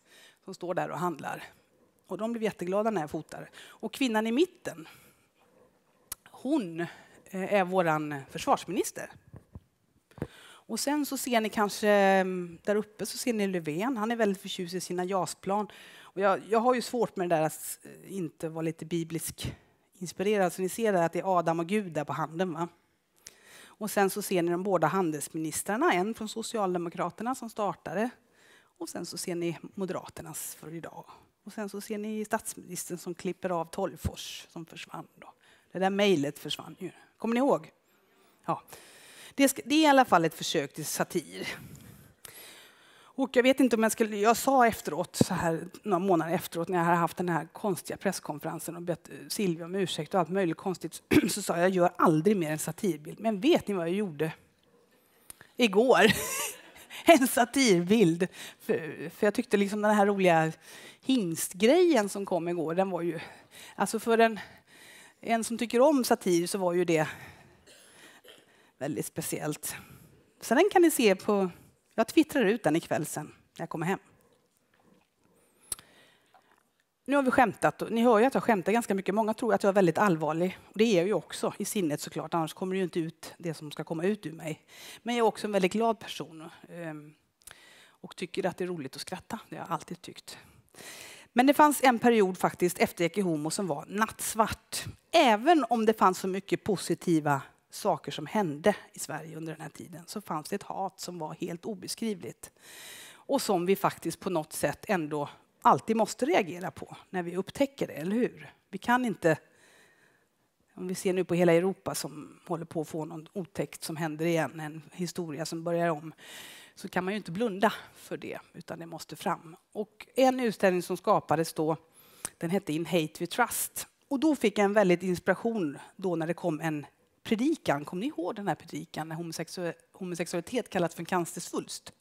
som står där och handlar. Och de blev jätteglada när jag fotade. Och kvinnan i mitten, hon eh, är vår försvarsminister. Och sen så ser ni kanske mm, där uppe så ser ni Löfven. Han är väldigt förtjust i sina jasplan. Och jag, jag har ju svårt med det där att eh, inte vara lite biblisk inspirerad. Så ni ser där att det är Adam och Gud där på handen. Va? Och sen så ser ni de båda handelsministrarna, en från Socialdemokraterna som startade och sen så ser ni Moderaternas för idag. Och sen så ser ni statsministern som klipper av Tolgfors som försvann. Då. Det där mejlet försvann ju. Kommer ni ihåg? Ja. Det, ska, det är i alla fall ett försök till satir. Och jag vet inte om jag skulle, jag sa efteråt, så här några månader efteråt när jag hade haft den här konstiga presskonferensen och bett eh, Silvia om ursäkt och allt möjligt konstigt, så sa jag, jag gör aldrig mer en satirbild. Men vet ni vad jag gjorde? Igår. en satirbild. För, för, jag tyckte liksom den här roliga hingstgrejen som kom igår, den var ju, alltså för en, en som tycker om satir så var ju det Väldigt speciellt. Så den kan ni se på... Jag twittrar ut den ikväll sen när jag kommer hem. Nu har vi skämtat. Ni hör ju att jag skämtar ganska mycket. Många tror att jag är väldigt allvarlig. Och det är jag ju också i sinnet såklart. Annars kommer det ju inte ut det som ska komma ut ur mig. Men jag är också en väldigt glad person. Ehm, och tycker att det är roligt att skratta. Det har jag alltid tyckt. Men det fanns en period faktiskt efter Eke Homo som var nattsvart. Även om det fanns så mycket positiva saker som hände i Sverige under den här tiden så fanns det ett hat som var helt obeskrivligt och som vi faktiskt på något sätt ändå alltid måste reagera på när vi upptäcker det, eller hur? Vi kan inte... Om vi ser nu på hela Europa som håller på att få något otäckt som händer igen, en historia som börjar om, så kan man ju inte blunda för det, utan det måste fram. Och en utställning som skapades då, den hette In Hate We Trust. Och då fick jag en väldigt inspiration då när det kom en predikan. Kommer ni ihåg den här predikan när homosexualitet kallas för en cancersvulst?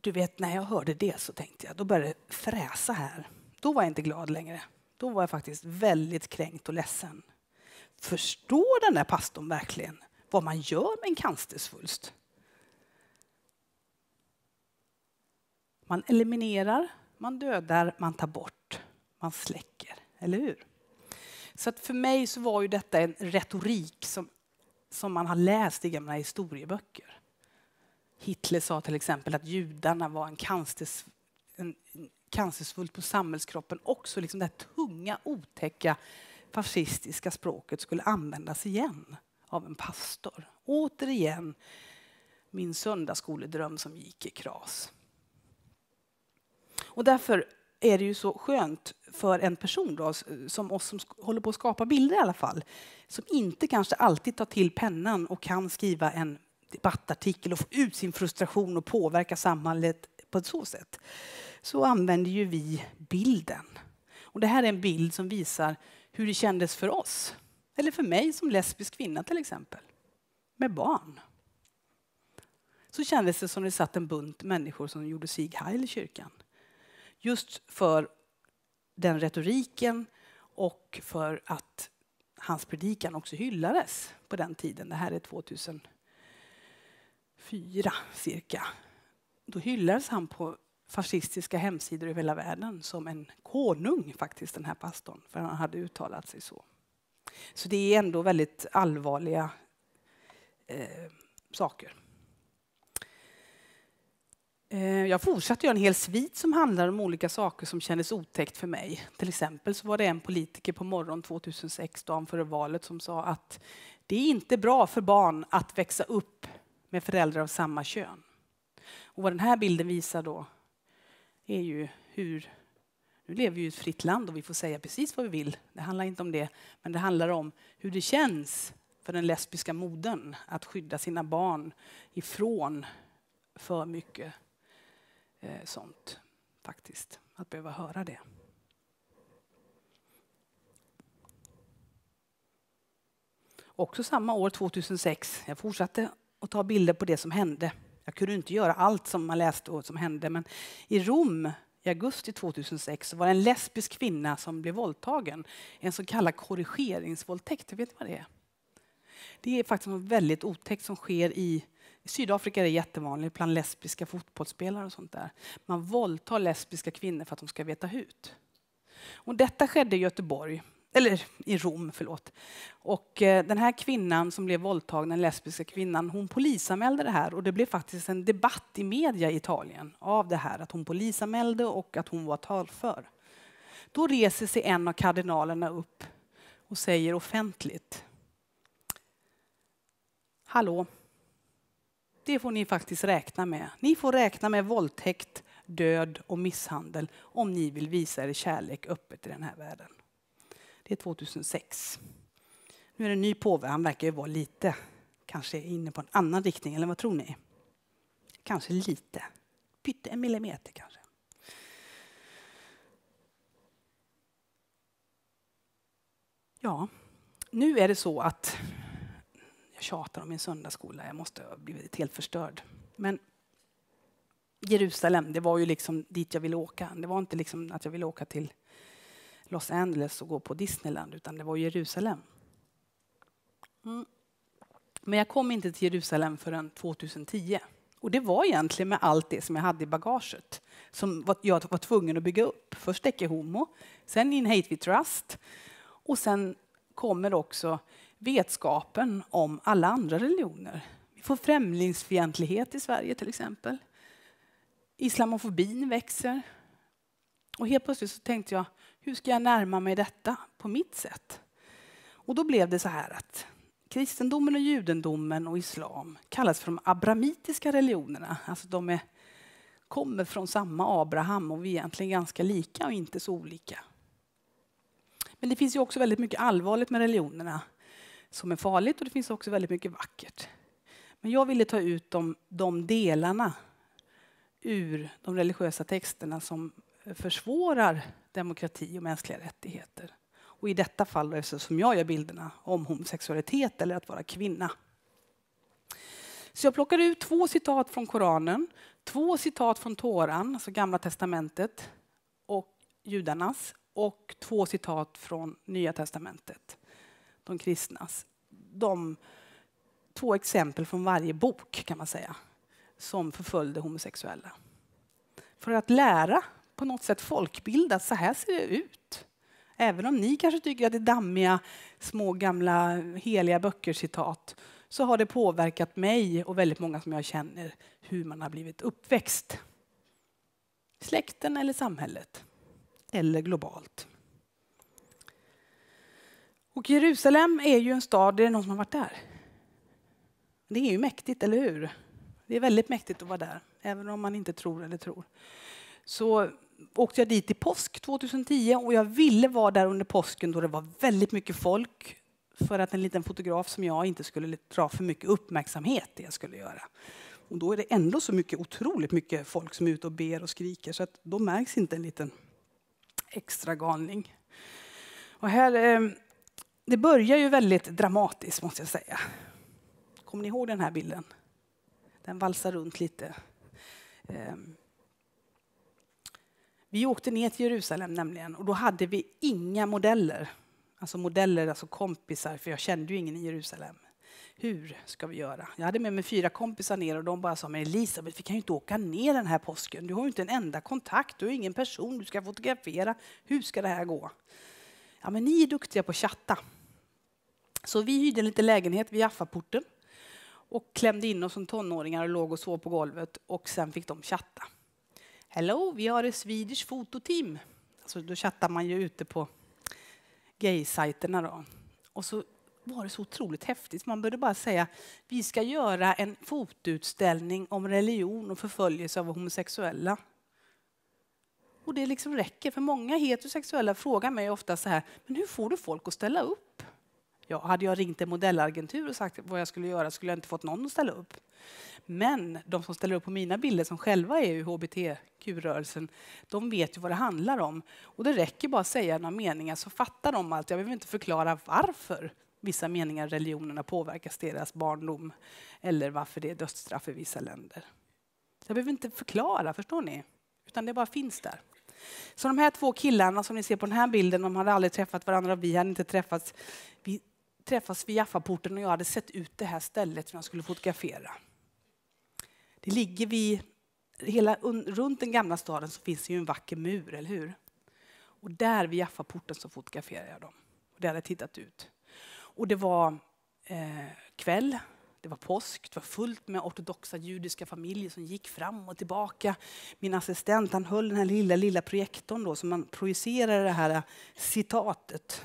Du vet, när jag hörde det så tänkte jag, då började det fräsa här. Då var jag inte glad längre. Då var jag faktiskt väldigt kränkt och ledsen. Förstår den där pastorn verkligen vad man gör med en cancersvulst? Man eliminerar, man dödar, man tar bort, man släcker. Eller hur? Så att för mig så var ju detta en retorik som, som man har läst i gamla historieböcker. Hitler sa till exempel att judarna var en, cancers, en, cancersvult på samhällskroppen. Också liksom det här tunga, otäcka fascistiska språket skulle användas igen av en pastor. Återigen min söndagsskoledröm som gick i kras. Och därför är det ju så skönt för en person då, som oss som håller på att skapa bilder i alla fall, som inte kanske alltid tar till pennan och kan skriva en debattartikel och få ut sin frustration och påverka samhället på ett så sätt, så använder ju vi bilden. Och det här är en bild som visar hur det kändes för oss, eller för mig som lesbisk kvinna till exempel, med barn. Så kändes det som det satt en bunt människor som gjorde Sieg Heil i kyrkan just för den retoriken och för att hans predikan också hyllades på den tiden. Det här är 2004 cirka. Då hyllades han på fascistiska hemsidor över hela världen som en konung faktiskt, den här pastorn, för han hade uttalat sig så. Så det är ändå väldigt allvarliga eh, saker. Eh, jag fortsatte göra en hel svit som handlar om olika saker som kändes otäckt för mig. Till exempel så var det en politiker på morgon 2006, dagen före valet, som sa att det är inte bra för barn att växa upp med föräldrar av samma kön. Och vad den här bilden visar då är ju hur... Nu lever vi i ett fritt land och vi får säga precis vad vi vill. Det handlar inte om det, men det handlar om hur det känns för den lesbiska modern att skydda sina barn ifrån för mycket eh, sånt, faktiskt. Att behöva höra det. Också samma år, 2006, jag fortsatte att ta bilder på det som hände. Jag kunde inte göra allt som man läste och som hände, men i Rom i augusti 2006 var det en lesbisk kvinna som blev våldtagen. En så kallad korrigeringsvåldtäkt. Vet ni vad det är? Det är faktiskt något väldigt otäckt som sker i i Sydafrika är det jättevanligt bland lesbiska fotbollsspelare och sånt där. Man våldtar lesbiska kvinnor för att de ska veta hut. Och detta skedde i Göteborg, eller i Rom, förlåt. Och eh, den här kvinnan som blev våldtagen, den lesbiska kvinnan, hon polisanmälde det här och det blev faktiskt en debatt i media i Italien av det här att hon polisanmälde och att hon var talför. Då reser sig en av kardinalerna upp och säger offentligt Hallå, det får ni faktiskt räkna med. Ni får räkna med våldtäkt, död och misshandel om ni vill visa er kärlek öppet i den här världen. Det är 2006. Nu är det en ny påve. Han verkar ju vara lite kanske inne på en annan riktning, eller vad tror ni? Kanske lite. Pytte en millimeter kanske. Ja, nu är det så att jag tjatar om min söndagsskola, jag måste ha blivit helt förstörd. Men Jerusalem, det var ju liksom dit jag ville åka. Det var inte liksom att jag ville åka till Los Angeles och gå på Disneyland, utan det var Jerusalem. Mm. Men jag kom inte till Jerusalem förrän 2010. Och det var egentligen med allt det som jag hade i bagaget som jag var tvungen att bygga upp. Först Ecce Homo, sen In Hate We Trust och sen kommer också vetskapen om alla andra religioner. Vi får främlingsfientlighet i Sverige till exempel. Islamofobin växer. Och helt plötsligt så tänkte jag, hur ska jag närma mig detta på mitt sätt? Och då blev det så här att kristendomen och judendomen och islam kallas för de abramitiska religionerna. Alltså de är, kommer från samma Abraham och vi är egentligen ganska lika och inte så olika. Men det finns ju också väldigt mycket allvarligt med religionerna som är farligt och det finns också väldigt mycket vackert. Men jag ville ta ut de, de delarna ur de religiösa texterna som försvårar demokrati och mänskliga rättigheter. Och i detta fall, som jag gör bilderna om homosexualitet eller att vara kvinna. Så jag plockade ut två citat från Koranen, två citat från Toran, alltså Gamla testamentet, och judarnas, och två citat från Nya testamentet de kristnas. De, två exempel från varje bok kan man säga, som förföljde homosexuella. För att lära, på något sätt folkbilda, så här ser det ut. Även om ni kanske tycker att det är dammiga, små gamla heliga böcker-citat så har det påverkat mig och väldigt många som jag känner hur man har blivit uppväxt. Släkten eller samhället. Eller globalt. Och Jerusalem är ju en stad, det någon som har varit där? Det är ju mäktigt, eller hur? Det är väldigt mäktigt att vara där, även om man inte tror eller tror. Så åkte jag dit i påsk 2010 och jag ville vara där under påsken då det var väldigt mycket folk för att en liten fotograf som jag inte skulle dra för mycket uppmärksamhet det jag skulle göra. Och då är det ändå så mycket, otroligt mycket folk som är ute och ber och skriker så att då märks inte en liten extra galning. Och här eh, det börjar ju väldigt dramatiskt måste jag säga. Kommer ni ihåg den här bilden? Den valsar runt lite. Ehm. Vi åkte ner till Jerusalem nämligen och då hade vi inga modeller. Alltså modeller, alltså kompisar, för jag kände ju ingen i Jerusalem. Hur ska vi göra? Jag hade med mig fyra kompisar ner och de bara sa men Elisabeth, vi kan ju inte åka ner den här påsken. Du har ju inte en enda kontakt, du är ingen person, du ska fotografera. Hur ska det här gå? Ja, men ni är duktiga på att chatta. Så vi hyrde en liten lägenhet vid Jaffaporten och klämde in oss som tonåringar och låg och sov på golvet och sen fick de chatta. Hello, vi har ett Swedish fototeam. Alltså, då chattar man ju ute på gay-sajterna då. Och så var det så otroligt häftigt. Man började bara säga vi ska göra en fotoutställning om religion och förföljelse av homosexuella. Och det liksom räcker, för många heterosexuella frågar mig ofta så här, men hur får du folk att ställa upp? Ja, hade jag ringt en modellagentur och sagt vad jag skulle göra skulle jag inte fått någon att ställa upp. Men de som ställer upp på mina bilder, som själva är i hbtq-rörelsen, de vet ju vad det handlar om. Och det räcker bara att säga några meningar så fattar de allt. Jag behöver inte förklara varför vissa meningar i religionerna påverkas deras barndom eller varför det är dödsstraff i vissa länder. Jag behöver inte förklara, förstår ni? Utan det bara finns där. Så de här två killarna som ni ser på den här bilden, de hade aldrig träffat varandra, och vi hade inte träffats. Vi träffas vid Jaffaporten och jag hade sett ut det här stället för jag skulle fotografera. Det ligger vid, hela, runt den gamla staden så finns det ju en vacker mur, eller hur? Och där vid Jaffaporten så fotograferade jag dem. Och där hade jag tittat ut. Och det var eh, kväll, det var påsk, det var fullt med ortodoxa judiska familjer som gick fram och tillbaka. Min assistent han höll den här lilla, lilla projektorn då, så man projicerade det här citatet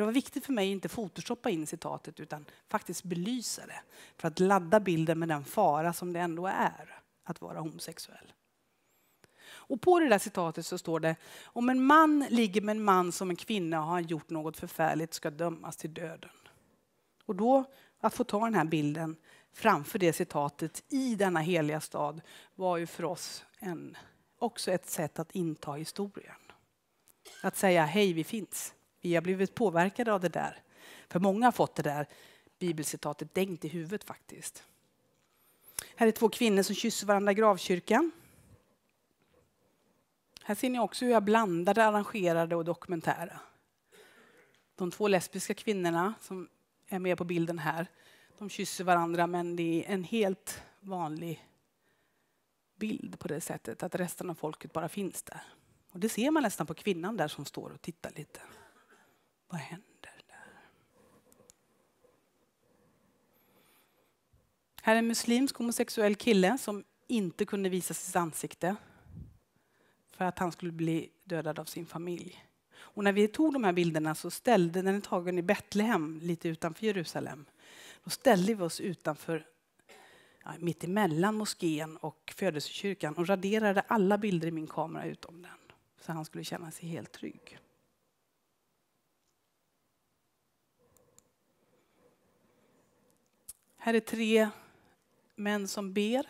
det var viktigt för mig att inte photoshoppa in citatet utan faktiskt belysa det för att ladda bilden med den fara som det ändå är att vara homosexuell. Och på det där citatet så står det om en man ligger med en man som en kvinna och har gjort något förfärligt ska dömas till döden. Och då att få ta den här bilden framför det citatet i denna heliga stad var ju för oss en, också ett sätt att inta historien. Att säga hej, vi finns. Vi har blivit påverkade av det där. För många har fått det där bibelcitatet dängt i huvudet faktiskt. Här är två kvinnor som kysser varandra i gravkyrkan. Här ser ni också hur jag blandade arrangerade och dokumentära. De två lesbiska kvinnorna som är med på bilden här, de kysser varandra men det är en helt vanlig bild på det sättet att resten av folket bara finns där. Och det ser man nästan på kvinnan där som står och tittar lite. Vad händer där? Här är en muslimsk homosexuell kille som inte kunde visa sitt ansikte för att han skulle bli dödad av sin familj. Och när vi tog de här bilderna så ställde den är tagen i Betlehem, lite utanför Jerusalem. Då ställde vi oss utanför, ja, mitt emellan moskén och födelsekyrkan och raderade alla bilder i min kamera utom den. Så han skulle känna sig helt trygg. Här är tre män som ber.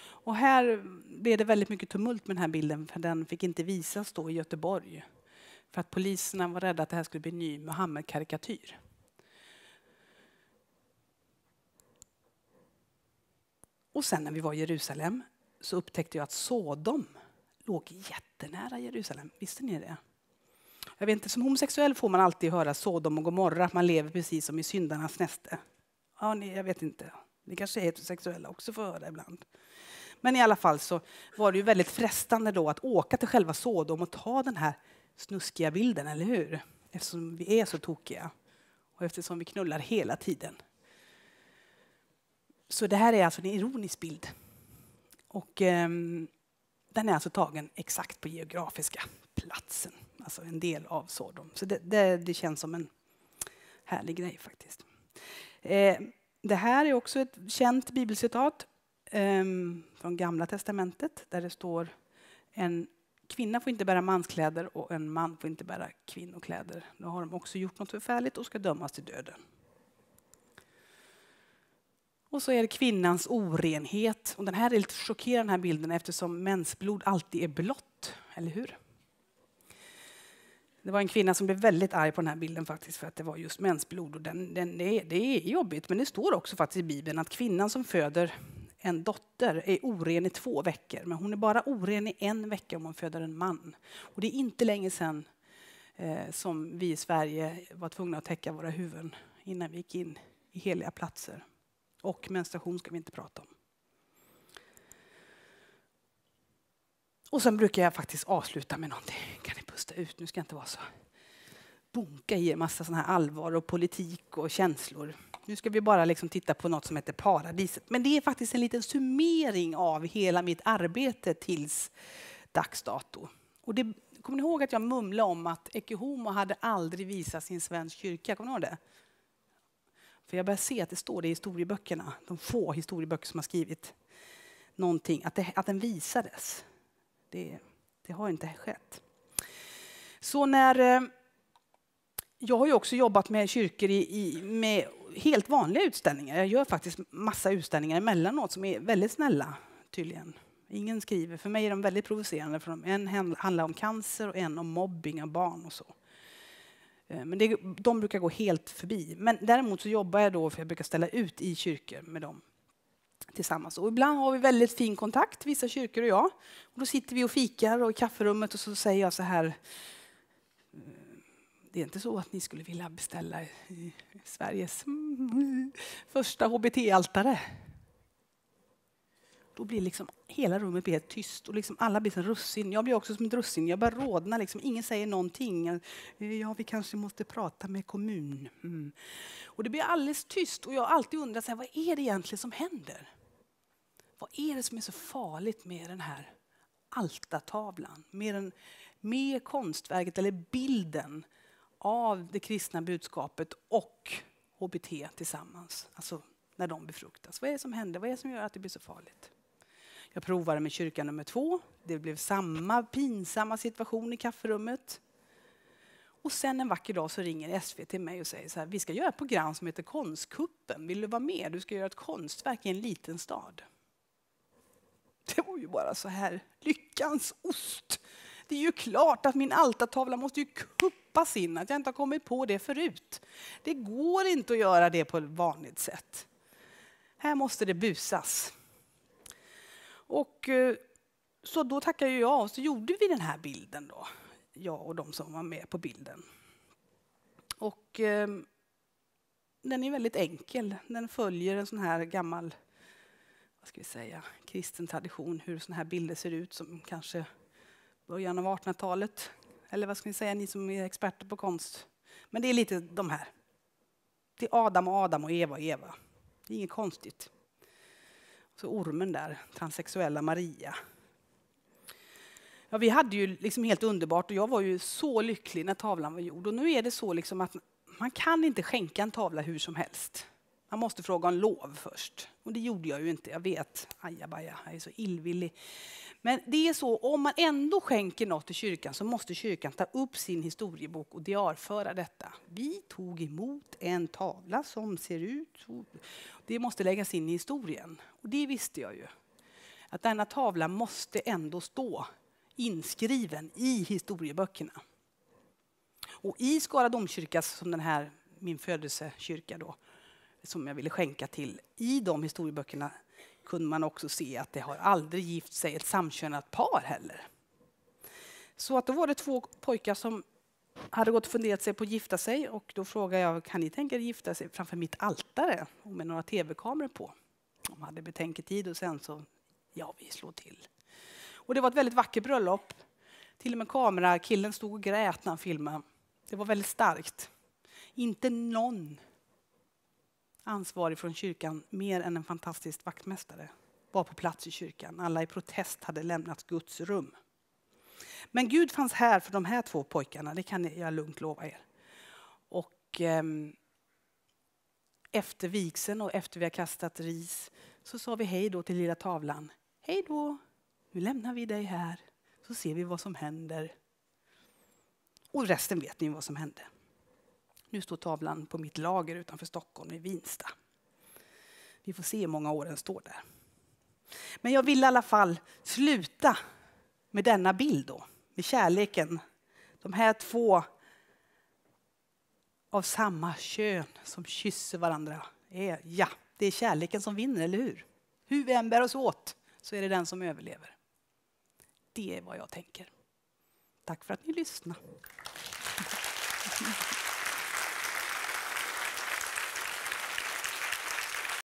Och här blev det väldigt mycket tumult med den här bilden, för den fick inte visas då i Göteborg. För att poliserna var rädda att det här skulle bli en ny Muhammed-karikatyr. Och sen när vi var i Jerusalem så upptäckte jag att Sodom låg jättenära Jerusalem. Visste ni det? Jag vet inte, som homosexuell får man alltid höra Sodom och Gomorra, att man lever precis som i syndarnas näste. Ja, ni, jag vet inte. Ni kanske är heterosexuella också får höra ibland. Men i alla fall så var det ju väldigt frestande då att åka till själva Sodom och ta den här snuskiga bilden, eller hur? Eftersom vi är så tokiga och eftersom vi knullar hela tiden. Så det här är alltså en ironisk bild. Och eh, den är alltså tagen exakt på geografiska platsen, alltså en del av Sodom. Så det, det, det känns som en härlig grej faktiskt. Eh, det här är också ett känt bibelcitat ehm, från Gamla testamentet där det står en kvinna får inte bära manskläder och en man får inte bära kvinnokläder. Då har de också gjort något förfärligt och ska dömas till döden. Och så är det kvinnans orenhet. Och den här är lite chockerande, den här bilden, eftersom mensblod alltid är blått. Eller hur? Det var en kvinna som blev väldigt arg på den här bilden faktiskt för att det var just mensblod. Och den, den, det, är, det är jobbigt, men det står också faktiskt i Bibeln att kvinnan som föder en dotter är oren i två veckor, men hon är bara oren i en vecka om hon föder en man. Och det är inte länge sedan eh, som vi i Sverige var tvungna att täcka våra huvuden innan vi gick in i heliga platser. Och menstruation ska vi inte prata om. Och sen brukar jag faktiskt avsluta med någonting. Kan ni pusta ut? Nu ska jag inte vara så bunka i en massa sån här allvar och politik och känslor. Nu ska vi bara liksom titta på något som heter paradiset. Men det är faktiskt en liten summering av hela mitt arbete tills dags dato. Och det, kommer ni ihåg att jag mumlade om att Ekehomo hade aldrig visat sin svensk kyrka? Kommer ni ihåg det? För jag börjar se att det står det i historieböckerna, de få historieböcker som har skrivit någonting, att, det, att den visades. Det, det har inte skett. Så när... Eh, jag har ju också jobbat med kyrkor i, i, med helt vanliga utställningar. Jag gör faktiskt massa utställningar emellanåt som är väldigt snälla, tydligen. Ingen skriver. För mig är de väldigt provocerande. För en handlar om cancer och en om mobbing av barn och så. Eh, men det, de brukar gå helt förbi. Men däremot så jobbar jag då, för jag brukar ställa ut i kyrkor med dem tillsammans. Och ibland har vi väldigt fin kontakt, vissa kyrkor och jag. Och då sitter vi och fikar och i kafferummet och så säger jag så här eh, det är inte så att ni skulle vilja beställa Sveriges mm, första HBT-altare? då blir liksom hela rummet blir helt tyst och liksom alla blir som russin. Jag blir också som ett russin. Jag bara rodnar. Liksom. Ingen säger någonting. Ja, vi kanske måste prata med kommun. Mm. Och det blir alldeles tyst och jag har alltid undrat så här, vad är det egentligen som händer? Vad är det som är så farligt med den här altartavlan? Med, den, med konstverket eller bilden av det kristna budskapet och HBT tillsammans. Alltså när de befruktas. Vad är det som händer? Vad är det som gör att det blir så farligt? Jag provade med kyrka nummer två. Det blev samma pinsamma situation i kafferummet. Och sen en vacker dag så ringer SV till mig och säger så här, vi ska göra ett program som heter Konstkuppen. Vill du vara med? Du ska göra ett konstverk i en liten stad. Det var ju bara så här, lyckans ost. Det är ju klart att min altartavla måste ju kuppas in, att jag inte har kommit på det förut. Det går inte att göra det på ett vanligt sätt. Här måste det busas. Och, eh, så då tackade jag och så gjorde vi den här bilden då, jag och de som var med på bilden. Och eh, den är väldigt enkel. Den följer en sån här gammal, vad ska vi säga, kristen tradition hur såna här bilder ser ut som kanske början av 1800-talet. Eller vad ska ni säga, ni som är experter på konst? Men det är lite de här. Det är Adam och Adam och Eva och Eva. Det är inget konstigt. Så ormen där, transsexuella Maria. Ja, vi hade ju liksom helt underbart och jag var ju så lycklig när tavlan var gjord. Och nu är det så liksom att man kan inte skänka en tavla hur som helst. Man måste fråga om lov först. Och det gjorde jag ju inte, jag vet. Ajabaja, jag är så illvillig. Men det är så, om man ändå skänker något till kyrkan så måste kyrkan ta upp sin historiebok och diarföra detta. Vi tog emot en tavla som ser ut... Det måste läggas in i historien. Och det visste jag ju. Att denna tavla måste ändå stå inskriven i historieböckerna. Och i Skara domkyrka, som den här min födelsekyrka då, som jag ville skänka till. I de historieböckerna kunde man också se att det har aldrig gift sig ett samkönat par heller. Så att då var det två pojkar som hade gått och funderat sig på att gifta sig och då frågade jag kan ni tänka er gifta sig framför mitt altare och med några tv-kameror på. De hade betänketid och sen så ja, vi slår till. Och det var ett väldigt vackert bröllop. Till och med kamerakillen stod och grät när han filmade. Det var väldigt starkt. Inte någon ansvarig från kyrkan mer än en fantastisk vaktmästare var på plats i kyrkan. Alla i protest hade lämnat Guds rum. Men Gud fanns här för de här två pojkarna, det kan jag lugnt lova er. Och eh, efter vigseln och efter vi har kastat ris så sa vi hej då till lilla tavlan. Hej då, nu lämnar vi dig här så ser vi vad som händer. Och resten vet ni vad som hände. Nu står tavlan på mitt lager utanför Stockholm i Vinsta. Vi får se hur många år den står där. Men jag vill i alla fall sluta med denna bild då, med kärleken. De här två av samma kön som kysser varandra. Eh, ja, det är kärleken som vinner, eller hur? Hur vi än bär oss åt så är det den som överlever. Det är vad jag tänker. Tack för att ni lyssnade.